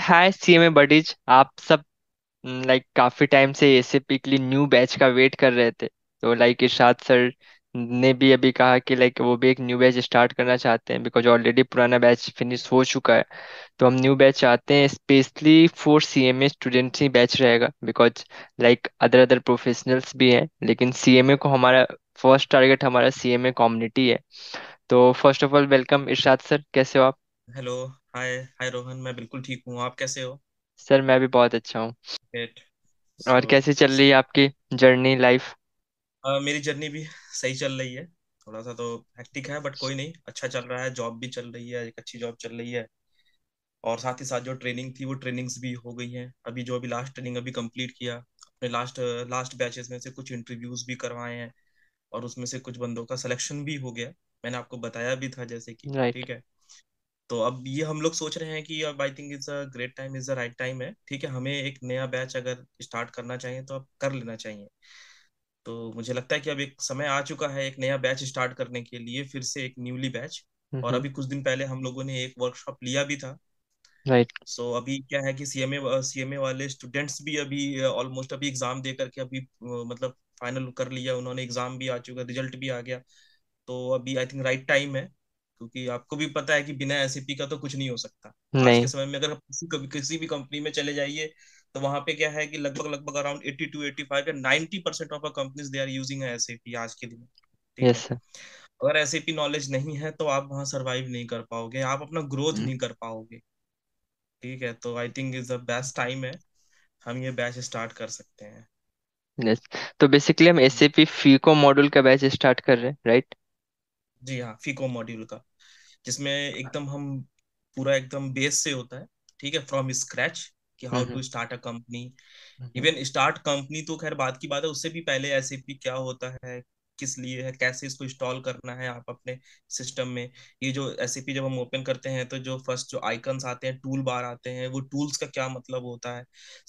हाय CMA buddies आप सब like हम्म, काफी टाइम से एसएपी के लिए न्यू बैच का वेट कर रहे थे तो लाइक इरशाद सर ने भी अभी कहा कि लाइक वो भी एक न्यू बैच स्टार्ट करना चाहते हैं बिकॉज ऑलरेडी पुराना बैच फिनिश हो चुका है तो हम न्यू बैच चाहते हैं स्पेशली फॉर ए स्टूडेंट्स ही बैच रहेगा because like other other professionals भी हैं लेकिन सी एम ए को हमारा फर्स्ट टारगेट हमारा सी एम ए कॉम्युनिटी है तो first of all welcome Irshad sir कैसे हो आप हेलो हाय हाय रोहन मैं बिल्कुल ठीक हूँ आप कैसे हो सर मैं भी बहुत अच्छा हूँ ग्रेट और सो कैसे चल रही है आपकी जर्नी लाइफ uh, मेरी जर्नी भी सही चल रही है थोड़ा सा तो हेक्टिक है बट कोई नहीं अच्छा चल रहा है जॉब भी चल रही है एक अच्छी जॉब चल रही है और साथ ही साथ जो ट्रेनिंग थी वो ट्रेनिंग्स भी हो गई हैं अभी जो अभी लास्ट ट्रेनिंग अभी कंप्लीट किया अपने लास्ट लास्ट बैचेस में से कुछ इंटरव्यूज भी करवाए हैं और उसमें से कुछ बंदों का सिलेक्शन भी हो गया मैंने आपको बताया भी था जैसे कि राइट ठीक है तो अब ये हम लोग सोच रहे हैं कि अब I think is a great time is a right time है ठीक है हमें एक नया बैच अगर स्टार्ट करना चाहिए तो अब कर लेना चाहिए तो मुझे लगता है कि अब एक समय आ चुका है एक नया बैच स्टार्ट करने के लिए फिर से एक न्यूली बैच और अभी कुछ दिन पहले हम लोगों ने एक वर्कशॉप लिया भी था राइट right. सो so, अभी क्या है कि सीएमए सीएमए वाले स्टूडेंट्स भी अभी ऑलमोस्ट अभी एग्जाम दे करके अभी मतलब फाइनल कर लिया उन्होंने एग्जाम भी आ चुका रिजल्ट भी आ गया तो अभी आई थिंक राइट टाइम है क्योंकि आपको भी पता है कि बिना एसएपी का तो कुछ नहीं हो सकता नहीं। आज के समय में अगर किसी कभी किसी भी कंपनी में चले जाइए तो वहां पे क्या है कि लगभग लगभग अराउंड एट्टी टू 85 या ninety percent of companies they are using SAP आज के दिन यस yes, अगर एसएपी नॉलेज नहीं है तो आप वहां सर्वाइव नहीं कर पाओगे आप अपना ग्रोथ हम्म। नहीं कर पाओगे ठीक है तो I think is the best time है हम ये बैच स्टार्ट कर सकते हैं यस yes. तो बेसिकली हम एसएपी फीको मॉड्यूल का बैच स्टार्ट कर रहे हैं राइट right? जी हाँ फीको मॉड्यूल का जिसमें एकदम हम पूरा एकदम बेस से होता है ठीक है फ्रॉम स्क्रैच कि how to start a company even start company तो खैर बात की बात है उससे भी पहले एस क्या होता है किस लिए है कैसे इसको इंस्टॉल करना है आप अपने सिस्टम में ये जो एस जब हम ओपन करते हैं तो जो फर्स्ट जो आइकन्स आते हैं टूल बार आते हैं वो टूल्स का क्या मतलब होता है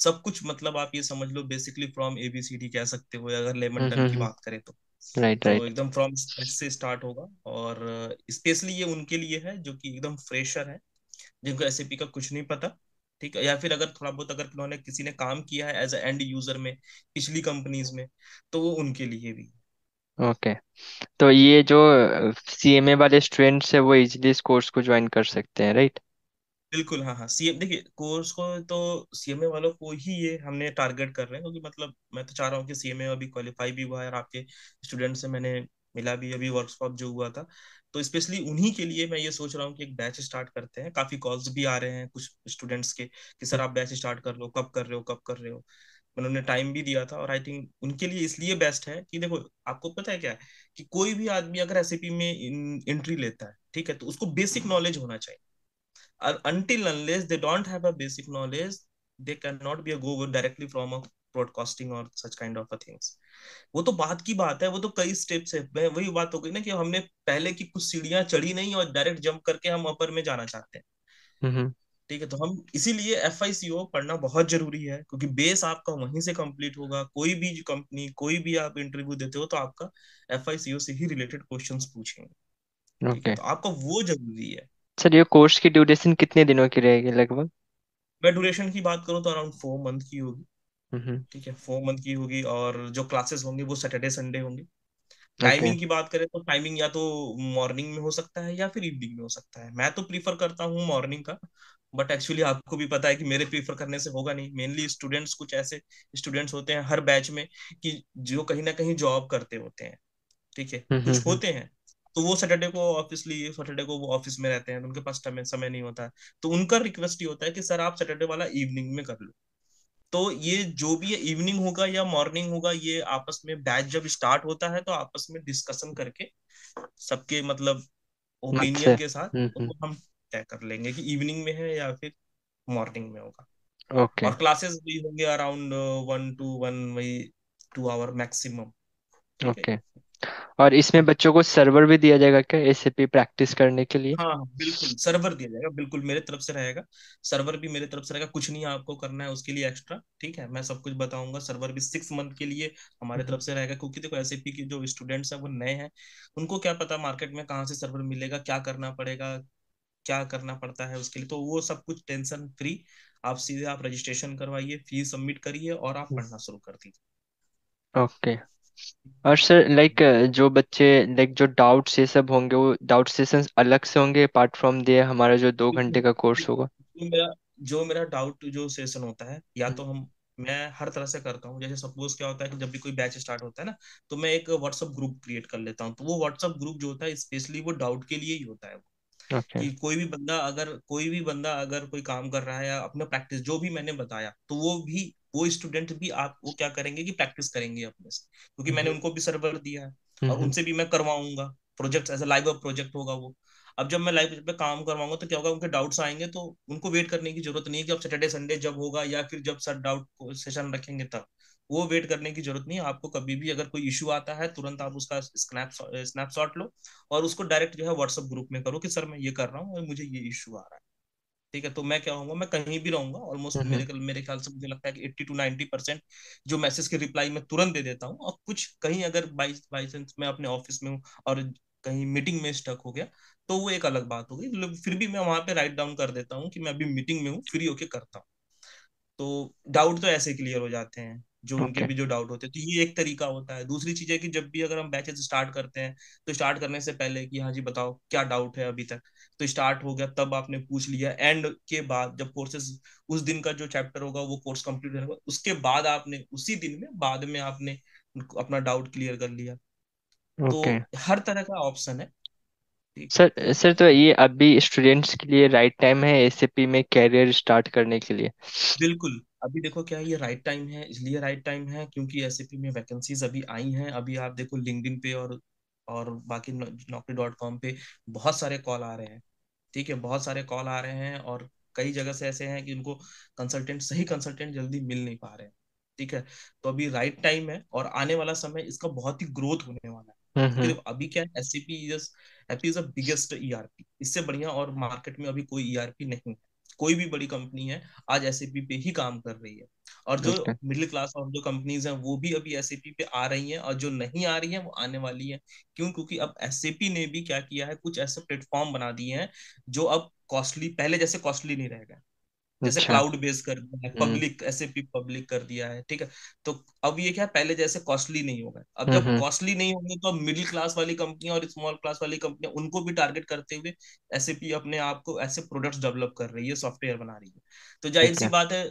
सब कुछ मतलब आप ये समझ लो बेसिकली फ्रॉम एबीसीडी कह सकते हो अगर लेमन टन की बात करें तो राइट राइट तो एकदम फ्रॉम से स्टार्ट होगा और स्पेशली uh, ये उनके लिए है जो कि एकदम फ्रेशर है जिनको एस का कुछ नहीं पता ठीक है या फिर अगर थोड़ा बहुत अगर उन्होंने किसी ने काम किया है एज ए एंड यूजर में पिछली कंपनीज में तो वो उनके लिए भी ओके okay. तो ये जो सीएमए uh, वाले स्टूडेंट्स है वो इजीली इस कोर्स को ज्वाइन कर सकते हैं राइट बिल्कुल हाँ हाँ सीएम देखिए कोर्स को तो सीएमए वालों को ही ये हमने टारगेट कर रहे हैं क्योंकि मतलब मैं तो चाह रहा हूँ कि सीएमए अभी क्वालिफाई भी हुआ है और आपके स्टूडेंट से मैंने मिला भी अभी वर्कशॉप जो हुआ था तो स्पेशली उन्हीं के लिए मैं ये सोच रहा हूँ कि एक बैच स्टार्ट करते हैं काफी कॉल्स भी आ रहे हैं कुछ स्टूडेंट्स के कि सर आप बैच स्टार्ट कर लो कब कर रहे हो कब कर रहे हो उन्होंने टाइम भी दिया था और आई थिंक उनके लिए इसलिए बेस्ट है कि देखो आपको पता है क्या है कि कोई भी आदमी अगर एसएपी में एंट्री लेता है ठीक है तो उसको बेसिक नॉलेज होना चाहिए uh, until unless they don't have a basic knowledge they cannot be a go directly from a broadcasting broadcasting और सच काइंड ऑफ थिंग्स वो तो बात की बात है वो तो कई स्टेप्स है वही बात हो गई ना कि हमने पहले की कुछ सीढ़ियां चढ़ी नहीं और डायरेक्ट जंप करके हम अपर में जाना चाहते हैं ठीक है तो हम इसीलिए एफ पढ़ना बहुत जरूरी है क्योंकि बेस आपका वहीं से कंप्लीट होगा कोई भी कंपनी कोई भी आप इंटरव्यू देते हो तो आपका एफ से ही रिलेटेड क्वेश्चन पूछेंगे okay. तो आपका वो जरूरी है सर ये कोर्स की ड्यूरेशन कितने दिनों की रहेगी लगभग मैं ड्यूरेशन की बात करूँ तो अराउंड फोर मंथ की होगी ठीक है फोर मंथ की होगी और जो क्लासेस होंगी वो सैटरडे संडे होंगे टाइमिंग okay. की बात करें तो टाइमिंग या तो मॉर्निंग में हो सकता है या फिर इवनिंग में हो सकता है मैं तो प्रीफर करता हूँ मॉर्निंग का बट एक्चुअली आपको भी पता है कि मेरे प्रीफर करने से होगा नहीं मेनली स्टूडेंट्स कुछ ऐसे स्टूडेंट्स होते हैं हर बैच में कि जो कहीं ना कहीं जॉब करते होते हैं ठीक है कुछ होते हैं तो वो सैटरडे को ऑब्वियसली सैटरडे को वो ऑफिस में रहते हैं तो उनके पास टाइम समय नहीं होता है तो उनका रिक्वेस्ट ये होता है कि सर आप सैटरडे वाला इवनिंग में कर लो तो ये जो भी इवनिंग होगा या मॉर्निंग होगा ये आपस में बैच जब स्टार्ट होता है तो आपस में डिस्कशन करके सबके मतलब ओपिनियन अच्छा। के साथ तो हम तय कर लेंगे कि इवनिंग में है या फिर मॉर्निंग में होगा ओके और क्लासेस भी होंगे अराउंड वन टू वन वही टू आवर मैक्सिमम ओके और इसमें बच्चों को सर्वर भी दिया जाएगा क्या एसएपी प्रैक्टिस करने के लिए हाँ बिल्कुल सर्वर दिया जाएगा बिल्कुल मेरे तरफ से रहेगा सर्वर भी मेरे तरफ से रहेगा कुछ नहीं आपको करना है उसके लिए एक्स्ट्रा ठीक है मैं सब कुछ बताऊंगा सर्वर भी सिक्स मंथ के लिए हमारे हम्म। तरफ से रहेगा क्योंकि देखो एस के जो स्टूडेंट्स हैं वो नए हैं उनको क्या पता मार्केट में कहाँ से सर्वर मिलेगा क्या करना पड़ेगा क्या करना पड़ता है उसके लिए तो वो सब कुछ टेंशन फ्री आप सीधे आप रजिस्ट्रेशन करवाइए फीस सबमिट करिए और आप हम्म। पढ़ना शुरू कर दीजिए ओके okay. और सर लाइक जो बच्चे लाइक जो डाउट से सब होंगे वो डाउट सेशन अलग से होंगे अपार्ट फ्रॉम दे हमारा जो दो घंटे का कोर्स होगा जो मेरा जो मेरा डाउट जो सेशन होता है या तो हम मैं हर तरह से करता हूँ जैसे सपोज क्या होता है कि जब भी कोई बैच स्टार्ट होता है ना तो मैं एक व्हाट्सअप ग्रुप क्रिएट कर लेता हूँ तो वो व्हाट्सअप ग्रुप जो होता है स्पेशली वो डाउट के लिए ही होता है okay. कि कोई भी बंदा अगर कोई भी बंदा अगर कोई काम कर रहा है या अपना प्रैक्टिस जो भी मैंने बताया तो वो भी वो स्टूडेंट भी आप वो क्या करेंगे कि प्रैक्टिस करेंगे अपने से क्योंकि मैंने हम्म। उनको भी सर्वर दिया है हम्म, और हम्म। उनसे भी मैं करवाऊंगा प्रोजेक्ट एज लाइव प्रोजेक्ट होगा वो अब जब मैं लाइव पे काम करवाऊंगा तो क्या होगा उनके डाउट्स आएंगे तो उनको वेट करने की जरूरत नहीं है कि अब सैटरडे संडे जब होगा या फिर जब सर डाउट सेशन रखेंगे तब वो वेट करने की जरूरत नहीं है आपको कभी भी अगर कोई इशू आता है तुरंत आप उसका स्नैपशॉट लो और उसको डायरेक्ट जो है व्हाट्सअप ग्रुप में करो कि सर मैं ये कर रहा हूँ मुझे ये इशू आ रहा है ठीक है तो मैं क्या होऊंगा मैं कहीं भी रहूंगा ऑलमोस्ट हम्म, मेरे हम्म। मेरे ख्याल से मुझे लगता है कि एट्टी टू नाइनटी परसेंट जो मैसेज के रिप्लाई मैं तुरंत दे देता हूँ और कुछ कहीं अगर बाई बाई चांस मैं अपने ऑफिस में हूँ और कहीं मीटिंग में स्टक हो गया तो वो एक अलग बात हो गई मतलब फिर भी मैं वहां पे राइट डाउन कर देता हूँ कि मैं अभी मीटिंग में हूँ फ्री होके करता हूँ तो डाउट तो ऐसे क्लियर हो जाते हैं जो okay. उनके भी जो डाउट होते हैं तो ये एक तरीका होता है दूसरी चीज है कि जब भी अगर हम बैचेस स्टार्ट करते हैं तो स्टार्ट करने से पहले कि हाँ जी बताओ क्या डाउट है अभी तक तो स्टार्ट हो गया तब आपने पूछ लिया एंड के बाद जब कोर्सेज उस दिन का जो चैप्टर होगा वो कोर्स कंप्लीट होगा उसके बाद आपने उसी दिन में बाद में आपने अपना डाउट क्लियर कर लिया okay. तो हर तरह का ऑप्शन है सर सर तो ये अभी स्टूडेंट्स के लिए राइट टाइम है एसएपी में कैरियर स्टार्ट करने के लिए बिल्कुल अभी देखो क्या ये राइट टाइम है इसलिए राइट टाइम है क्योंकि एस में वैकेंसीज अभी आई हैं अभी आप देखो लिंकडिन पे और और बाकी नौकरी डॉट कॉम पे बहुत सारे कॉल आ रहे हैं ठीक है बहुत सारे कॉल आ रहे हैं और कई जगह से ऐसे हैं कि उनको कंसल्टेंट सही कंसल्टेंट जल्दी मिल नहीं पा रहे हैं ठीक है तो अभी राइट टाइम है और आने वाला समय इसका बहुत ही ग्रोथ होने वाला है तो अभी क्या है S C P is biggest ई इससे बढ़िया और मार्केट में अभी कोई ई e नहीं है कोई भी बड़ी कंपनी है आज एस पे ही काम कर रही है और जो मिडिल क्लास और जो कंपनीज हैं वो भी अभी एस पे आ रही हैं और जो नहीं आ रही हैं वो आने वाली हैं क्यों क्योंकि अब एस ने भी क्या किया है कुछ ऐसे प्लेटफॉर्म बना दिए हैं जो अब कॉस्टली पहले जैसे कॉस्टली नहीं रह गए जैसे क्लाउड अच्छा। बेस्ड कर दिया है पब्लिक एस पब्लिक कर दिया है ठीक है तो अब ये क्या पहले जैसे कॉस्टली नहीं होगा अब हम्म, जब कॉस्टली हम्म। नहीं होंगे तो मिडिल क्लास वाली कंपनियां और स्मॉल क्लास वाली कंपनियां उनको भी टारगेट करते हुए एस अपने आप को ऐसे प्रोडक्ट्स डेवलप कर रही है सॉफ्टवेयर बना रही है तो जाहिर सी बात है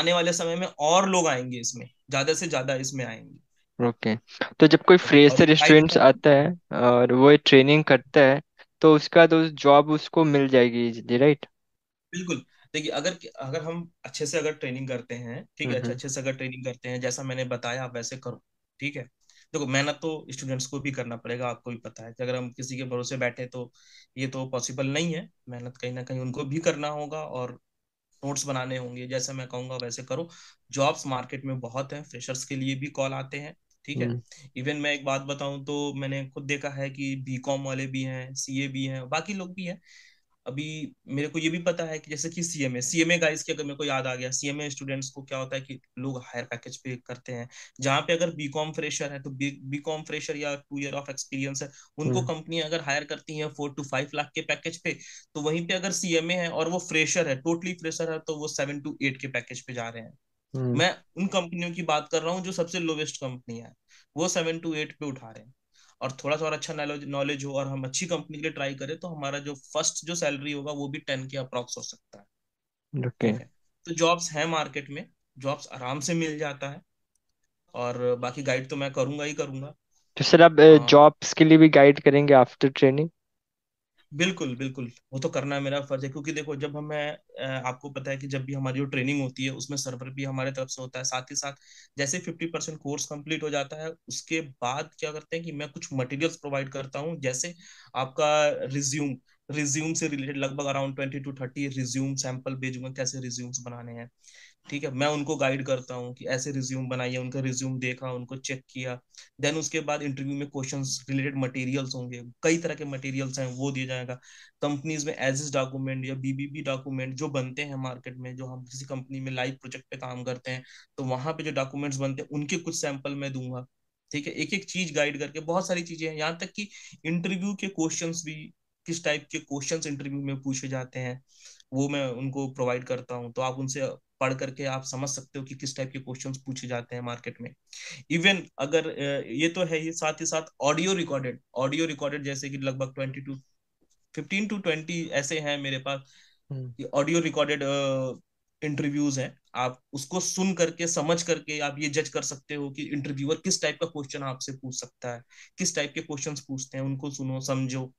आने वाले समय में और लोग आएंगे इसमें ज्यादा से ज्यादा इसमें आएंगे ओके तो जब कोई फ्रेशर स्टूडेंट्स आता है और वो ट्रेनिंग करता है तो उसका तो जॉब उसको मिल जाएगी इजीली राइट बिल्कुल देखिए अगर अगर हम अच्छे से अगर ट्रेनिंग करते हैं ठीक है हम्म, हम्म। अच्छे से अगर ट्रेनिंग करते हैं जैसा मैंने बताया आप वैसे करो ठीक है देखो मेहनत तो स्टूडेंट्स को भी करना पड़ेगा आपको भी पता है कि अगर हम किसी के भरोसे बैठे तो ये तो पॉसिबल नहीं है मेहनत कहीं ना कहीं उनको भी करना होगा और नोट्स बनाने होंगे जैसे मैं कहूंगा वैसे करो जॉब्स मार्केट में बहुत है फ्रेशर्स के लिए भी कॉल आते हैं ठीक है हम्म। इवन मैं एक बात बताऊं तो मैंने खुद देखा है कि बी कॉम वाले भी हैं सीए भी हैं बाकी लोग भी हैं अभी मेरे को ये भी पता है कि जैसे कि सीएमए सीएमए गाइज की अगर मेरे को याद आ गया सीएमए स्टूडेंट्स को क्या होता है कि लोग हायर पैकेज पे करते हैं जहाँ पे अगर बीकॉम फ्रेशर है तो बीकॉम फ्रेशर या टू ईयर ऑफ एक्सपीरियंस है उनको कंपनी हम्म। अगर हायर करती है फोर टू फाइव लाख के पैकेज पे तो वहीं पे अगर सीएमए है और वो फ्रेशर है टोटली फ्रेशर है तो वो सेवन टू एट के पैकेज पे जा रहे हैं हम्म। मैं उन कंपनियों की बात कर रहा हूँ जो सबसे लोवेस्ट कंपनी है वो सेवन टू एट पे उठा रहे हैं और थोड़ा सा और अच्छा नॉलेज हो और हम अच्छी कंपनी के लिए ट्राई करें तो हमारा जो फर्स्ट जो सैलरी होगा वो भी टेन के अप्रॉक्स हो सकता है okay. तो जॉब्स है मार्केट में जॉब्स आराम से मिल जाता है और बाकी गाइड तो मैं करूंगा ही करूंगा तो सर आप जॉब्स हाँ। के लिए भी गाइड करेंगे आफ्टर ट्रेनिंग बिल्कुल बिल्कुल वो तो करना है मेरा फर्ज है क्योंकि देखो जब हमें आपको पता है कि जब भी हमारी जो ट्रेनिंग होती है उसमें सर्वर भी हमारे तरफ से होता है साथ ही साथ जैसे फिफ्टी परसेंट कोर्स कंप्लीट हो जाता है उसके बाद क्या करते हैं कि मैं कुछ मटेरियल्स प्रोवाइड करता हूँ जैसे आपका रिज्यूम रिज्यूम से रिलेटेड लगभग around twenty to thirty resume sample भेजूंगा कैसे रिज्यूम्स बनाने हैं ठीक है मैं उनको गाइड करता हूँ कि ऐसे रिज्यूम बनाइए उनका रिज्यूम देखा उनको चेक किया देन उसके बाद इंटरव्यू में क्वेश्चन रिलेटेड मटेरियल्स होंगे कई तरह के मटेरियल्स हैं वो दिया जाएगा कंपनीज में एज इज डॉक्यूमेंट या बीबीबी डॉक्यूमेंट जो बनते हैं मार्केट में जो हम किसी कंपनी में लाइव प्रोजेक्ट पे काम करते हैं तो वहां पे जो डॉक्यूमेंट्स बनते हैं उनके कुछ सैंपल मैं दूंगा ठीक है एक एक चीज गाइड करके बहुत सारी चीजें हैं यहाँ तक कि इंटरव्यू के क्वेश्चन भी किस टाइप के क्वेश्चन इंटरव्यू में पूछे जाते हैं वो मैं उनको प्रोवाइड करता हूँ तो आप उनसे पढ़ करके आप समझ सकते हो कि किस टाइप के क्वेश्चन पूछे जाते हैं मार्केट में इवन अगर ये तो है ही साथ ही साथ ऑडियो रिकॉर्डेड ऑडियो रिकॉर्डेड जैसे कि लगभग twenty to fifteen to twenty ऐसे हैं मेरे पास ऑडियो रिकॉर्डेड इंटरव्यूज हैं आप उसको सुन करके समझ करके आप ये जज कर सकते हो कि इंटरव्यूअर किस टाइप का क्वेश्चन आपसे पूछ सकता है किस टाइप के क्वेश्चन पूछते हैं उनको सुनो समझो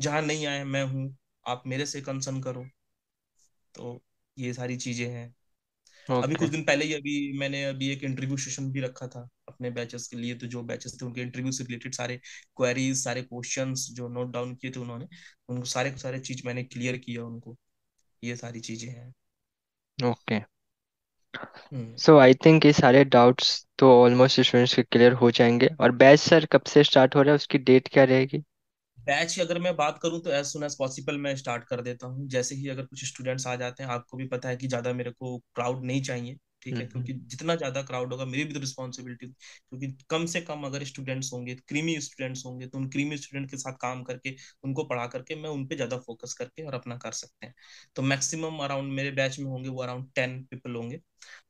जहाँ नहीं आए मैं हूँ आप मेरे से कंसर्न करो तो ये सारी चीजें हैं okay. अभी कुछ दिन पहले ही अभी मैंने अभी एक इंटरव्यू सेशन भी रखा था अपने बैचेस के लिए तो जो बैचेस थे उनके इंटरव्यू से रिलेटेड सारे क्वेरीज सारे क्वेश्चंस जो नोट डाउन किए थे उन्होंने उनको सारे सारे चीज मैंने क्लियर किया उनको ये सारी चीजें हैं ओके सो आई थिंक ये सारे डाउट्स तो ऑलमोस्ट स्टूडेंट्स के क्लियर हो जाएंगे और बैच सर कब से स्टार्ट हो रहा है उसकी डेट क्या रहेगी बैच की अगर मैं बात करूं तो एज सुन एज पॉसिबल मैं स्टार्ट कर देता हूं जैसे ही अगर कुछ स्टूडेंट्स आ जाते हैं आपको भी पता है कि ज्यादा मेरे को क्राउड नहीं चाहिए ठीक है हम्म, क्योंकि हम्म। जितना ज्यादा क्राउड होगा मेरी भी तो रिस्पॉन्सिबिलिटी क्योंकि कम से कम अगर स्टूडेंट्स होंगे क्रीमी स्टूडेंट्स होंगे तो उन क्रीमी स्टूडेंट के साथ काम करके उनको पढ़ा करके मैं उन पे ज्यादा फोकस करके और अपना कर सकते हैं तो मैक्सिमम अराउंड मेरे बैच में होंगे वो अराउंड टेन पीपल होंगे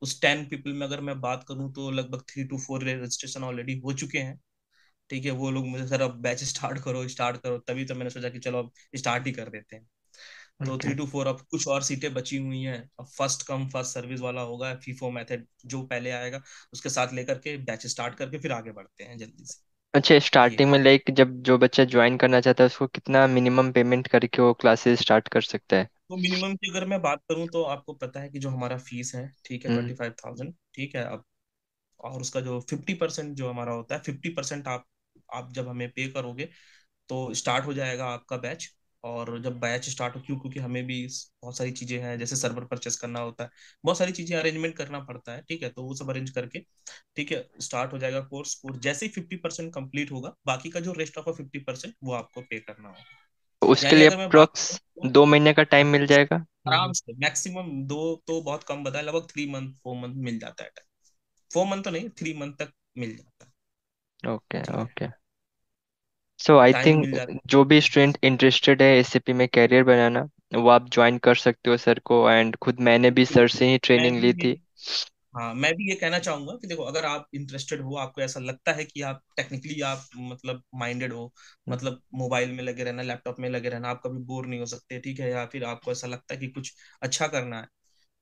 उस टेन पीपल में अगर मैं बात करूँ तो लगभग three to four registration already हो चुके हैं ठीक है वो लोग मुझे सर अब बैच स्टार्ट करो स्टार्ट करो तभी तो मैंने सोचा कि चलो अब स्टार्ट ही कर देते हैं तो थ्री टू फोर अब कुछ और सीटें बची हुई हैं अब फर्स्ट कम फर्स्ट सर्विस वाला होगा फीफो मेथड जो पहले आएगा उसके साथ लेकर के बैच स्टार्ट करके फिर आगे बढ़ते हैं जल्दी से अच्छा स्टार्टिंग में लाइक जब जो बच्चा ज्वाइन करना चाहता है उसको कितना मिनिमम पेमेंट करके वो क्लासेस स्टार्ट कर सकता है तो मिनिमम की अगर मैं बात करूं तो आपको पता है कि जो हमारा फीस है ठीक है ट्वेंटी फाइव थाउजेंड ठीक है अब और उसका जो फिफ्टी परसेंट जो हमारा होता है फिफ्टी परसेंट आप आप जब हमें पे करोगे तो स्टार्ट हो जाएगा आपका बैच और जब बैच स्टार्ट हो क्यों क्योंकि हमें भी बहुत सारी चीजें हैं जैसे सर्वर परचेस करना होता है बहुत सारी चीजें अरेंजमेंट करना पड़ता है ठीक है तो वो सब अरेंज करके ठीक है स्टार्ट हो जाएगा कोर्स कोर्स जैसे ही फिफ्टी परसेंट कम्प्लीट होगा बाकी का जो रेस्ट ऑफ फिफ्टी परसेंट वो आपको पे करना होगा तो उसके लिए अप्रोक्स दो महीने का टाइम मिल जाएगा आराम से मैक्सिमम दो तो बहुत कम बताया लगभग थ्री मंथ फोर मंथ मिल जाता है टाइम फोर मंथ तो नहीं थ्री मंथ तक मिल जाता है okay okay so I time think मिल जाता जो भी स्टूडेंट इंटरेस्टेड है एसएपी में कैरियर बनाना वो आप ज्वाइन कर सकते हो सर को एंड खुद मैंने भी सर से ही मैं ट्रेनिंग ली थी हाँ मैं भी ये कहना चाहूंगा कि देखो अगर आप इंटरेस्टेड हो आपको ऐसा लगता है कि आप टेक्निकली आप मतलब माइंडेड हो मतलब मोबाइल में लगे रहना लैपटॉप में लगे रहना आप कभी बोर नहीं हो सकते ठीक है या फिर आपको ऐसा लगता है कि कुछ अच्छा करना है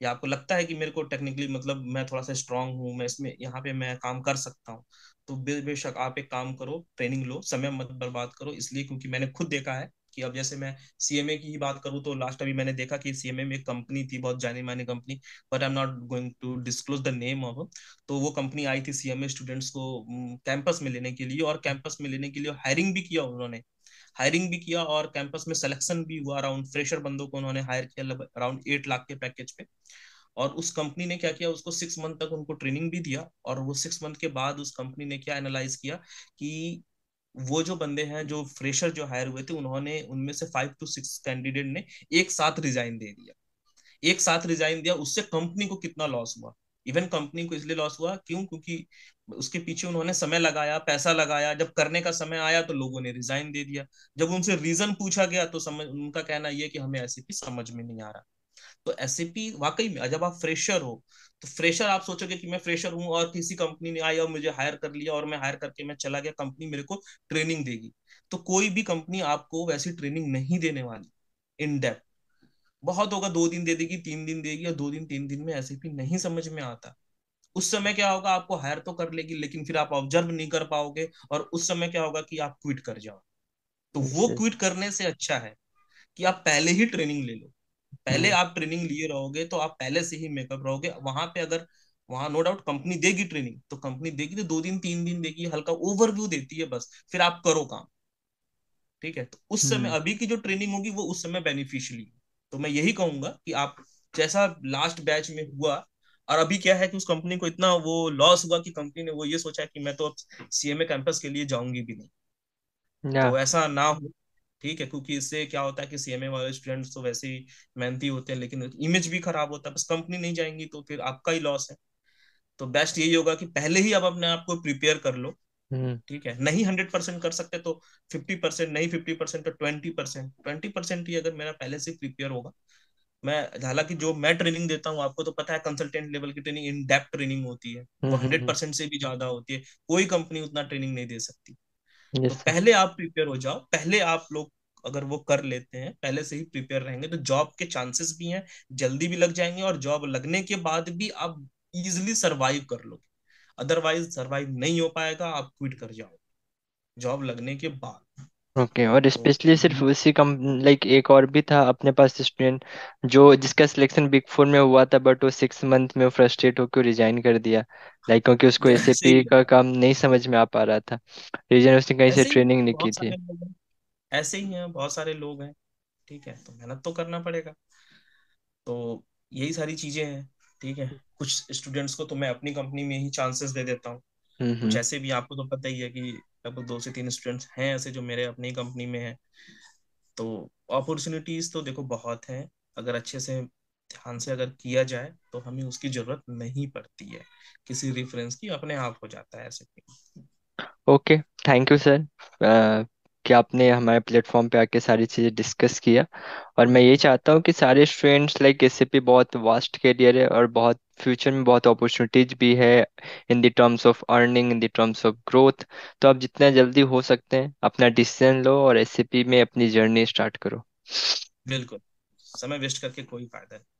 या आपको लगता है कि मेरे को टेक्निकली मतलब मैं थोड़ा सा स्ट्रांग हूँ मैं इसमें यहाँ पे मैं काम कर सकता हूँ तो बेशक आप एक काम करो ट्रेनिंग लो समय मत बर्बाद करो इसलिए क्योंकि मैंने खुद देखा है कि अब जैसे मैं सीएमए की ही बात करूँ तो लास्ट अभी मैंने देखा कि सीएमए में एक कंपनी थी बहुत जानी मानी company but I am not going to disclose the name of तो वो कंपनी आई थी सीएमए स्टूडेंट्स को कैंपस में लेने के लिए और कैंपस में लेने के लिए हायरिंग भी किया उन्होंने हायरिंग भी किया और कैंपस में सिलेक्शन भी हुआ अराउंड फ्रेशर बंदों को उन्होंने हायर किया अराउंड एट लाख के पैकेज पे और उस कंपनी ने क्या किया उसको सिक्स मंथ तक उनको ट्रेनिंग भी दिया और वो सिक्स मंथ के बाद उस कंपनी ने क्या एनालाइज किया कि वो जो बंदे हैं जो फ्रेशर जो हायर हुए थे उन्होंने उनमें से फाइव टू सिक्स कैंडिडेट ने एक साथ रिजाइन दे दिया एक साथ रिजाइन दिया उससे कंपनी को कितना लॉस हुआ इवन कंपनी को इसलिए लॉस हुआ क्यों क्योंकि उसके पीछे उन्होंने समय लगाया पैसा लगाया जब करने का समय आया तो लोगों ने रिजाइन दे दिया जब उनसे रीजन पूछा गया तो समझ उनका कहना यह कि हमें एस समझ में नहीं आ रहा तो एस वाकई में जब आप फ्रेशर हो तो फ्रेशर आप सोचोगे कि मैं फ्रेशर हूँ और किसी कंपनी ने आई और मुझे हायर कर लिया और मैं हायर करके मैं चला गया कंपनी मेरे को ट्रेनिंग देगी तो कोई भी कंपनी आपको वैसी ट्रेनिंग नहीं देने वाली इन डेप्थ बहुत होगा दो दिन दे देगी तीन दिन देगी और दो दिन तीन दिन में भी नहीं समझ में आता उस समय क्या होगा आपको हायर तो कर लेगी लेकिन फिर आप ऑब्जर्व नहीं कर पाओगे और उस समय क्या होगा कि आप क्विट कर जाओ तो वो क्विट करने से अच्छा है कि आप पहले ही ट्रेनिंग ले लो पहले hmm. आप ट्रेनिंग लिए रहोगे तो आप पहले से ही मेकअप रहोगे वहां पे अगर वहां नो डाउट कंपनी देगी ट्रेनिंग तो कंपनी देगी तो दो दिन तीन दिन देगी हल्का ओवरव्यू देती है बस फिर आप करो काम ठीक है तो उस समय hmm. अभी की जो ट्रेनिंग होगी वो उस समय बेनिफिशियली तो मैं यही कहूंगा कि आप जैसा लास्ट बैच में हुआ और अभी क्या है कि उस कंपनी को इतना वो लॉस हुआ कि कंपनी ने वो ये सोचा कि मैं तो अब सीएमए कैंपस के लिए जाऊंगी भी नहीं तो ऐसा ना हो ठीक है क्योंकि इससे क्या होता है कि सीएमए वाले स्टूडेंट्स तो वैसे ही मेहनती होते हैं लेकिन इमेज भी खराब होता है बस कंपनी नहीं जाएंगी तो फिर आपका ही लॉस है तो बेस्ट यही होगा कि पहले ही आप अपने आप को प्रिपेयर कर लो हम्म। ठीक है नहीं हंड्रेड परसेंट कर सकते तो फिफ्टी परसेंट नहीं फिफ्टी परसेंट तो ट्वेंटी परसेंट ट्वेंटी परसेंट ही अगर मेरा पहले से प्रिपेयर होगा मैं हालांकि जो मैं ट्रेनिंग देता हूँ आपको तो पता है कंसल्टेंट लेवल की ट्रेनिंग इन डेप्थ ट्रेनिंग होती है वो हंड्रेड हम्म, परसेंट हम्म, से भी ज्यादा होती है कोई कंपनी उतना ट्रेनिंग नहीं दे सकती तो पहले आप प्रिपेयर हो जाओ पहले आप लोग अगर वो कर लेते हैं पहले से ही प्रिपेयर रहेंगे तो जॉब के चांसेस भी हैं जल्दी भी लग जाएंगे और जॉब लगने के बाद भी आप इजिली सर्वाइव कर लोगे अदरवाइज सरवाइव नहीं हो पाएगा आप क्विट कर जाओ जॉब लगने के बाद ओके okay, और स्पेशली सिर्फ उसी कम लाइक एक और भी था अपने पास स्टूडेंट जो जिसका सिलेक्शन बिग फोर में हुआ था बट वो सिक्स मंथ में फ्रस्ट्रेट होकर रिजाइन कर दिया लाइक क्योंकि उसको एसएपी का काम नहीं समझ में आ पा रहा था रीजन उसने कहीं से ट्रेनिंग नहीं की थी ऐसे ही हैं बहुत सारे लोग हैं ठीक है तो मेहनत तो करना पड़ेगा तो यही सारी चीजें हैं ठीक है कुछ स्टूडेंट्स को तो मैं अपनी कंपनी में ही चांसेस दे देता हूँ हम्म, हम्म। कुछ ऐसे भी आपको तो पता ही है कि लगभग दो से तीन स्टूडेंट्स हैं ऐसे जो मेरे अपनी कंपनी में है तो अपॉर्चुनिटीज तो देखो बहुत हैं अगर अच्छे से ध्यान से अगर किया जाए तो हमें उसकी जरूरत नहीं पड़ती है किसी रेफरेंस की अपने आप हो जाता है ऐसे ओके थैंक यू सर कि आपने हमारे प्लेटफॉर्म पे आके सारी चीज़ें डिस्कस किया और मैं ये चाहता हूँ कि सारे स्टूडेंट्स लाइक एस बहुत वास्ट कैरियर है और बहुत फ्यूचर में बहुत अपॉर्चुनिटीज भी है in the terms of earning in the terms of growth तो आप जितना जल्दी हो सकते हैं अपना डिसीजन लो और एस में अपनी जर्नी स्टार्ट करो बिल्कुल समय वेस्ट करके कोई फायदा नहीं